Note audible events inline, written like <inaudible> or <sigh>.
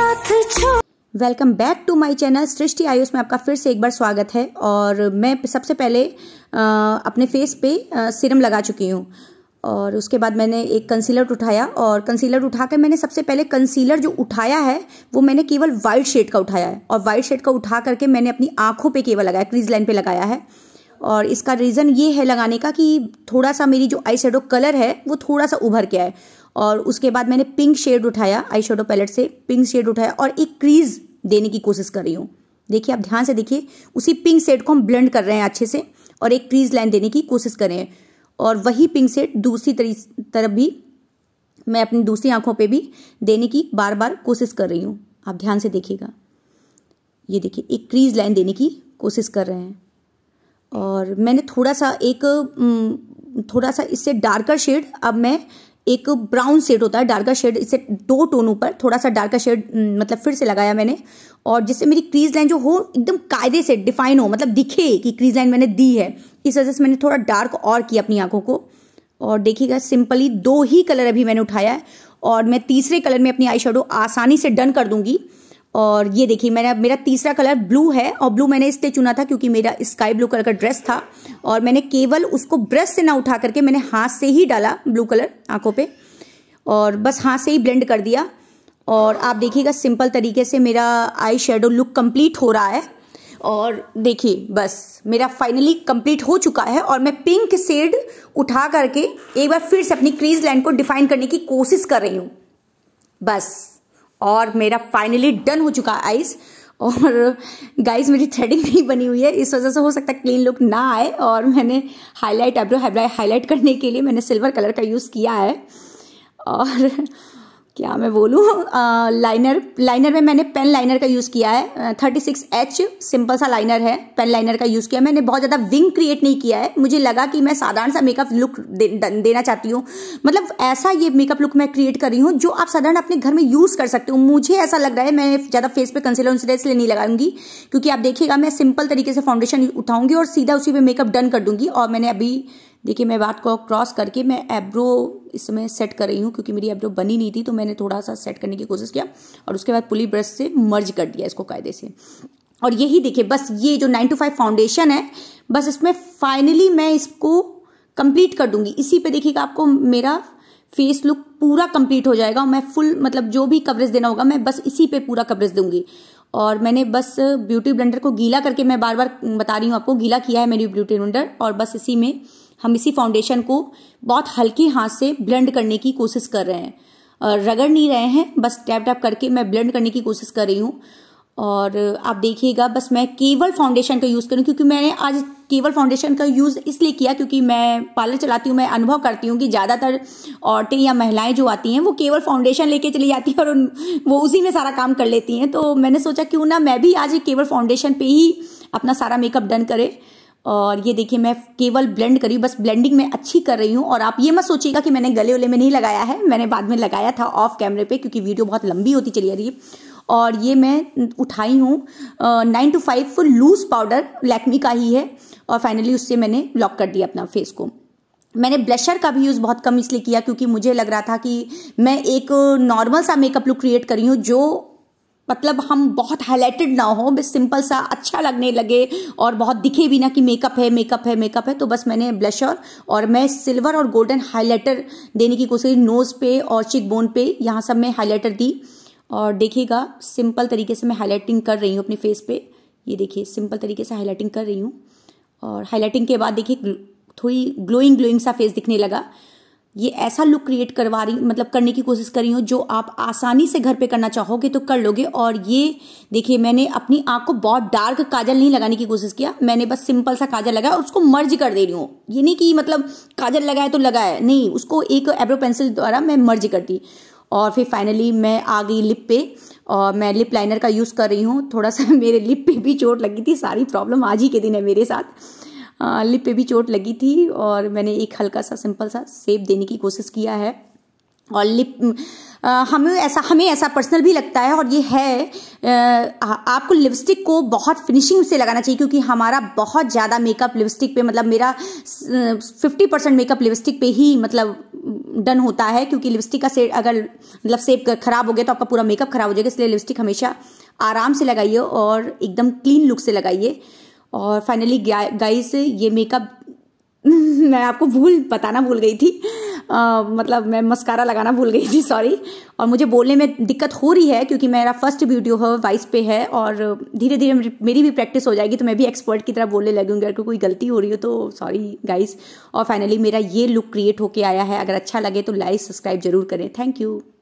साथ welcome back to my channel Srishti Ayush में आपका फिर से एक बार स्वागत है और मैं सबसे पहले आ, अपने फेस पे आ, सिरम लगा चुकी हूँ और उसके बाद मैंने एक कंसीलर उठाया और कंसीलर उठाकर मैंने सबसे पहले कंसीलर जो उठाया है वो मैंने केवल वाइट शेड का उठाया है और वाइट शेड का उठा करके मैंने अपनी आंखों पर केवल लगाया क्रीज लाइन पे लगाया है और इसका रीज़न ये है लगाने का कि थोड़ा सा मेरी जो आई शेडो कलर है वो थोड़ा सा उभर के आए और उसके बाद मैंने पिंक शेड उठाया आई शेडो पैलेट से पिंक शेड उठाया और एक क्रीज देने की कोशिश कर रही हूँ देखिए आप ध्यान से देखिए उसी पिंक शेड को हम ब्लेंड कर रहे हैं अच्छे से और एक क्रीज लाइन देने की कोशिश कर रहे हैं और वही पिंक शेड दूसरी तरफ भी मैं अपनी दूसरी आंखों पे भी देने की बार बार कोशिश कर रही हूँ आप ध्यान से देखिएगा ये देखिए एक क्रीज लाइन देने की कोशिश कर रहे हैं और मैंने थोड़ा सा एक थोड़ा सा इससे डार्कर शेड अब मैं एक ब्राउन शेड होता है डार्कर शेड इससे दो टोन ऊपर थोड़ा सा डार्कर शेड मतलब फिर से लगाया मैंने और जिससे मेरी क्रीज लाइन जो हो एकदम कायदे से डिफाइन हो मतलब दिखे कि क्रीज लाइन मैंने दी है इस वजह से मैंने थोड़ा डार्क और किया अपनी आंखों को और देखिएगा सिंपली दो ही कलर अभी मैंने उठाया है और मैं तीसरे कलर में अपनी आई आसानी से डन कर दूंगी और ये देखिए मैंने मेरा तीसरा कलर ब्लू है और ब्लू मैंने इसलिए चुना था क्योंकि मेरा स्काई ब्लू कलर का ड्रेस था और मैंने केवल उसको ब्रश से ना उठा करके मैंने हाथ से ही डाला ब्लू कलर आंखों पे और बस हाथ से ही ब्लेंड कर दिया और आप देखिएगा सिंपल तरीके से मेरा आई शेडो लुक कम्प्लीट हो रहा है और देखिए बस मेरा फाइनली कंप्लीट हो चुका है और मैं पिंक शेड उठा करके एक बार फिर से अपनी क्रीज लाइन को डिफाइन करने की कोशिश कर रही हूँ बस और मेरा फाइनली डन हो चुका आइज़ और गाइस मेरी थ्रेडिंग नहीं बनी हुई है इस वजह से हो सकता है क्लीन लुक ना आए और मैंने हाईलाइट एब्रो हाईलाइट करने के लिए मैंने सिल्वर कलर का यूज़ किया है और क्या मैं बोलूँ लाइनर लाइनर में मैंने पेन लाइनर का यूज़ किया है थर्टी सिक्स एच सिंपल सा लाइनर है पेन लाइनर का यूज़ किया मैंने बहुत ज़्यादा विंग क्रिएट नहीं किया है मुझे लगा कि मैं साधारण सा मेकअप लुक दे, देना चाहती हूँ मतलब ऐसा ये मेकअप लुक मैं क्रिएट कर रही हूँ जो आप साधारण अपने घर में यूज़ कर सकते हो मुझे ऐसा लग रहा है मैं ज़्यादा फेस पर कंसिलर उनसे इसलिए नहीं लगाऊंगी क्योंकि आप देखिएगा मैं सिंपल तरीके से फाउंडेशन उठाऊंगी और सीधा उसी पर मेकअप डन कर दूंगी और मैंने अभी देखिए मैं बात को क्रॉस करके मैं एब्रो इस समय सेट कर रही हूँ क्योंकि मेरी आईब्रो बनी नहीं थी तो मैंने थोड़ा सा सेट करने की कोशिश किया और उसके बाद पुली ब्रश से मर्ज कर दिया इसको कायदे से और यही देखिए बस ये जो नाइन टू फाइव फाउंडेशन है बस इसमें फाइनली मैं इसको कंप्लीट कर दूंगी इसी पे देखिएगा आपको मेरा फेस लुक पूरा कंप्लीट हो जाएगा मैं फुल मतलब जो भी कवरेज देना होगा मैं बस इसी पे पूरा कवरेज दूंगी और मैंने बस ब्यूटी ब्लेंडर को गीला करके मैं बार बार बता रही हूँ आपको गीला किया है मेरी ब्यूटी ब्लेंडर और बस इसी में हम इसी फाउंडेशन को बहुत हल्के हाथ से ब्लेंड करने की कोशिश कर रहे हैं रगड़ नहीं रहे हैं बस टैप टैप करके मैं ब्लेंड करने की कोशिश कर रही हूँ और आप देखिएगा बस मैं केवल फाउंडेशन का यूज़ करूँ क्योंकि मैंने आज केवल फाउंडेशन का यूज़ इसलिए किया क्योंकि मैं पार्लर चलाती हूँ मैं अनुभव करती हूँ कि ज़्यादातर औरतें या महिलाएं जो आती हैं वो केवल फाउंडेशन लेके चली जाती हैं और उन वो उसी में सारा काम कर लेती हैं तो मैंने सोचा क्यों ना मैं भी आज केवल फाउंडेशन पर ही अपना सारा मेकअप डन करे और ये देखिए मैं केवल ब्लेंड करी बस ब्लेंडिंग मैं अच्छी कर रही हूँ और आप ये मत सोचिएगा कि मैंने गले उले में नहीं लगाया है मैंने बाद में लगाया था ऑफ कैमरे पे क्योंकि वीडियो बहुत लंबी होती चली जा रही है और ये मैं उठाई हूँ nine two five loose powder Lakme का ही है और फाइनली उससे मैंने लॉक कर दिया अपना फेस को मैंने ब्लशर का भी यूज़ बहुत कम इसलिए किया क्योंकि मुझे लग रहा था कि मैं एक नॉर्मल सा मेकअप लुक क्रिएट करी हूँ जो मतलब हम बहुत हाईलाइटेड ना हो बस सिंपल सा अच्छा लगने लगे और बहुत दिखे भी ना कि मेकअप है मेकअप है मेकअप है तो बस मैंने ब्लशर और मैं सिल्वर और गोल्डन हाईलाइटर देने की कोशिश नोज़ पे और चिक बोन पे यहाँ सब मैं हाईलाइटर दी और देखिएगा सिंपल तरीके से मैं हाईलाइटिंग कर रही हूँ अपने फेस पे ये देखिए सिंपल तरीके से हाईलाइटिंग कर रही हूँ और हाईलाइटिंग के बाद देखिए थोड़ी ग्लोइंग ग्लोइंग सा फेस दिखने लगा ये ऐसा लुक क्रिएट करवा रही मतलब करने की कोशिश कर रही हूँ जो आप आसानी से घर पे करना चाहोगे तो कर लोगे और ये देखिए मैंने अपनी आँख को बहुत डार्क काजल नहीं लगाने की कोशिश किया मैंने बस सिंपल सा काजल लगाया और उसको मर्ज कर दे रही हूँ ये नहीं कि मतलब काजल लगाए तो लगाए नहीं उसको एक एब्रो पेंसिल द्वारा मैं मर्ज कर दी और फिर फाइनली मैं आ गई लिप पे और मैं लिप लाइनर का यूज़ कर रही हूँ थोड़ा सा <laughs> मेरे लिप पे भी चोट लगी थी सारी प्रॉब्लम आज ही के दिन है मेरे साथ लिप पे भी चोट लगी थी और मैंने एक हल्का सा सिंपल सा सेप देने की कोशिश किया है और लिप हमें ऐसा हमें ऐसा पर्सनल भी लगता है और ये है आपको लिपस्टिक को बहुत फिनिशिंग से लगाना चाहिए क्योंकि हमारा बहुत ज़्यादा मेकअप लिपस्टिक पे मतलब मेरा फिफ्टी परसेंट मेकअप लिपस्टिक पे ही मतलब डन होता है क्योंकि लिपस्टिक का सेट अगर मतलब सेप खराब हो गया तो आपका पूरा मेकअप खराब हो जाएगा इसलिए लिपस्टिक हमेशा आराम से लगाइए और एकदम क्लीन लुक से लगाइए और फाइनली गाइस ये मेकअप <laughs> मैं आपको भूल बताना भूल गई थी आ, मतलब मैं मस्कारा लगाना भूल गई थी सॉरी और मुझे बोलने में दिक्कत हो रही है क्योंकि मेरा फर्स्ट वीडियो है वाइस पे है और धीरे धीरे मेरी भी प्रैक्टिस हो जाएगी तो मैं भी एक्सपर्ट की तरह बोलने लगूंगी अगर कोई गलती हो रही हो तो सॉरी गाइस और फाइनली मेरा ये लुक क्रिएट होके आया है अगर अच्छा लगे तो लाइक सब्सक्राइब जरूर करें थैंक यू